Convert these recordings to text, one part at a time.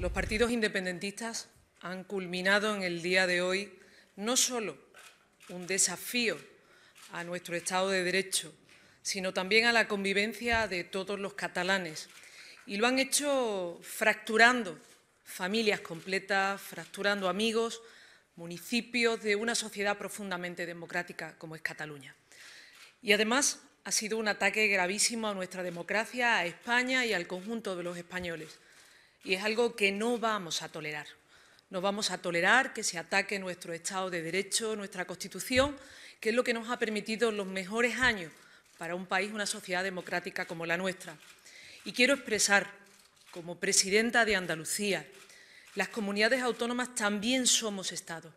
Los partidos independentistas han culminado en el día de hoy no solo un desafío a nuestro Estado de Derecho, sino también a la convivencia de todos los catalanes. Y lo han hecho fracturando familias completas, fracturando amigos, municipios de una sociedad profundamente democrática como es Cataluña. Y además ha sido un ataque gravísimo a nuestra democracia, a España y al conjunto de los españoles y es algo que no vamos a tolerar. No vamos a tolerar que se ataque nuestro Estado de Derecho, nuestra Constitución, que es lo que nos ha permitido los mejores años para un país, una sociedad democrática como la nuestra. Y quiero expresar, como presidenta de Andalucía, las comunidades autónomas también somos Estado.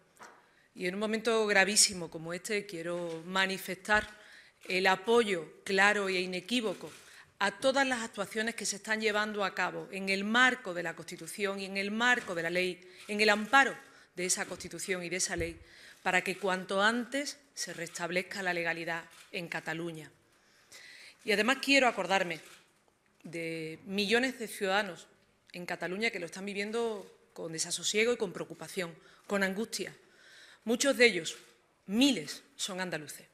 Y en un momento gravísimo como este quiero manifestar el apoyo claro e inequívoco a todas las actuaciones que se están llevando a cabo en el marco de la Constitución y en el marco de la ley, en el amparo de esa Constitución y de esa ley, para que cuanto antes se restablezca la legalidad en Cataluña. Y además quiero acordarme de millones de ciudadanos en Cataluña que lo están viviendo con desasosiego y con preocupación, con angustia. Muchos de ellos, miles, son andaluces,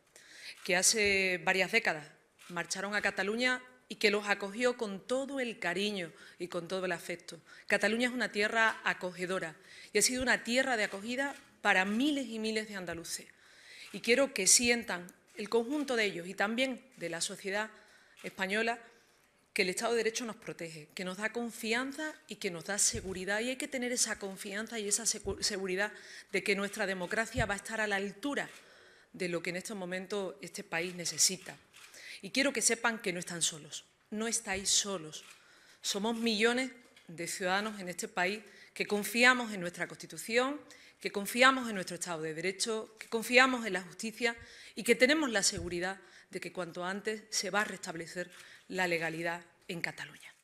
que hace varias décadas marcharon a Cataluña y que los acogió con todo el cariño y con todo el afecto. Cataluña es una tierra acogedora y ha sido una tierra de acogida para miles y miles de andaluces. Y quiero que sientan el conjunto de ellos y también de la sociedad española que el Estado de Derecho nos protege, que nos da confianza y que nos da seguridad. Y hay que tener esa confianza y esa seguridad de que nuestra democracia va a estar a la altura de lo que en este momento este país necesita. Y quiero que sepan que no están solos, no estáis solos. Somos millones de ciudadanos en este país que confiamos en nuestra Constitución, que confiamos en nuestro Estado de Derecho, que confiamos en la justicia y que tenemos la seguridad de que cuanto antes se va a restablecer la legalidad en Cataluña.